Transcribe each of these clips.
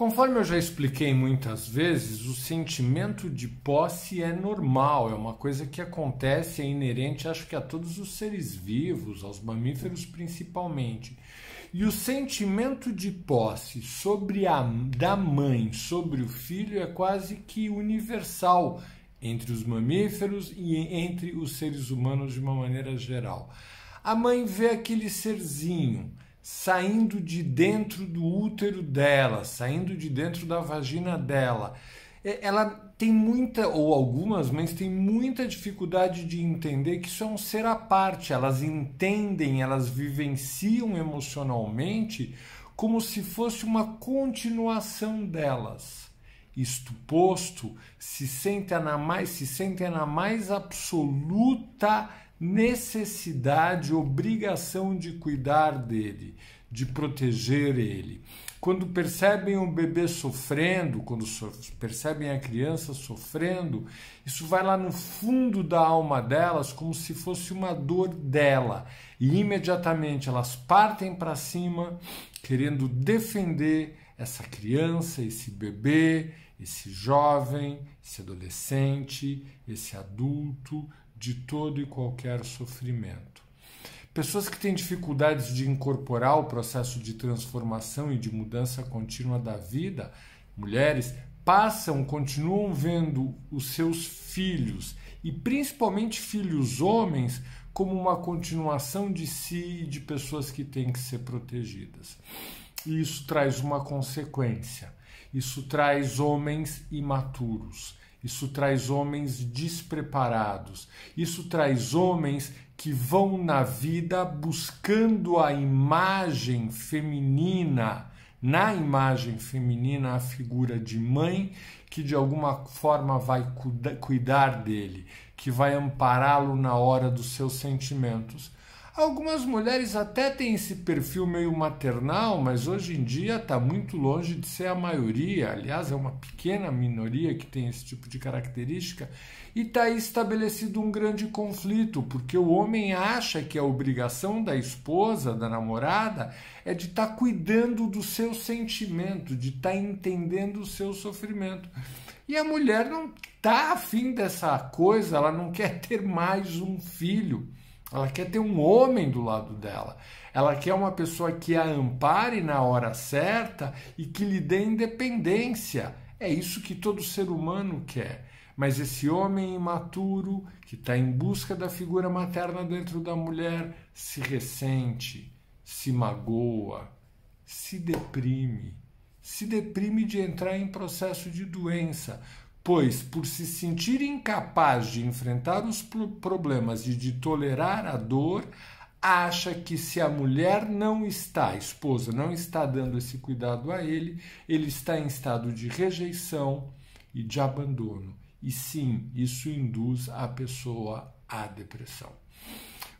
Conforme eu já expliquei muitas vezes, o sentimento de posse é normal, é uma coisa que acontece, é inerente, acho que a todos os seres vivos, aos mamíferos principalmente. E o sentimento de posse sobre a da mãe sobre o filho é quase que universal entre os mamíferos e entre os seres humanos de uma maneira geral. A mãe vê aquele serzinho, saindo de dentro do útero dela, saindo de dentro da vagina dela. É, ela tem muita, ou algumas mães têm muita dificuldade de entender que isso é um ser à parte. Elas entendem, elas vivenciam emocionalmente como se fosse uma continuação delas. Isto posto, se sentem na mais, se sentem na mais absoluta necessidade, obrigação de cuidar dele, de proteger ele. Quando percebem o bebê sofrendo, quando so percebem a criança sofrendo, isso vai lá no fundo da alma delas como se fosse uma dor dela. E imediatamente elas partem para cima querendo defender essa criança, esse bebê, esse jovem, esse adolescente, esse adulto de todo e qualquer sofrimento. Pessoas que têm dificuldades de incorporar o processo de transformação e de mudança contínua da vida, mulheres, passam, continuam vendo os seus filhos e principalmente filhos homens como uma continuação de si e de pessoas que têm que ser protegidas. E isso traz uma consequência. Isso traz homens imaturos isso traz homens despreparados. Isso traz homens que vão na vida buscando a imagem feminina, na imagem feminina, a figura de mãe que de alguma forma vai cuidar dele, que vai ampará-lo na hora dos seus sentimentos. Algumas mulheres até têm esse perfil meio maternal, mas hoje em dia está muito longe de ser a maioria. Aliás, é uma pequena minoria que tem esse tipo de característica. E está aí estabelecido um grande conflito, porque o homem acha que a obrigação da esposa, da namorada, é de estar tá cuidando do seu sentimento, de estar tá entendendo o seu sofrimento. E a mulher não está afim dessa coisa, ela não quer ter mais um filho. Ela quer ter um homem do lado dela. Ela quer uma pessoa que a ampare na hora certa e que lhe dê independência. É isso que todo ser humano quer. Mas esse homem imaturo, que está em busca da figura materna dentro da mulher, se ressente, se magoa, se deprime. Se deprime de entrar em processo de doença, pois, por se sentir incapaz de enfrentar os problemas e de tolerar a dor, acha que se a mulher não está, a esposa não está dando esse cuidado a ele, ele está em estado de rejeição e de abandono. E sim, isso induz a pessoa à depressão.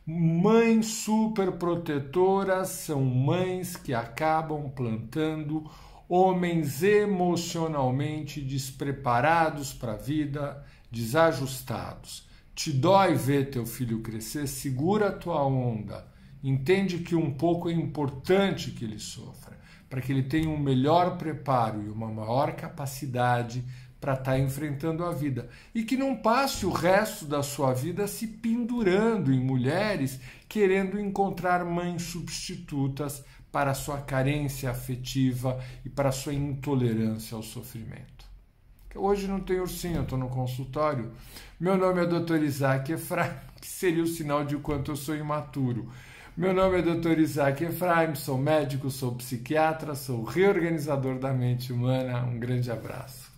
Mães superprotetoras são mães que acabam plantando homens emocionalmente despreparados para a vida, desajustados. Te dói ver teu filho crescer, segura a tua onda. Entende que um pouco é importante que ele sofra, para que ele tenha um melhor preparo e uma maior capacidade para estar tá enfrentando a vida. E que não passe o resto da sua vida se pendurando em mulheres, querendo encontrar mães substitutas para a sua carência afetiva e para a sua intolerância ao sofrimento. Hoje não tem ursinho, estou no consultório. Meu nome é Dr. Isaac Efraim, que seria o sinal de quanto eu sou imaturo. Meu nome é Dr. Isaac Efraim, sou médico, sou psiquiatra, sou reorganizador da mente humana. Um grande abraço.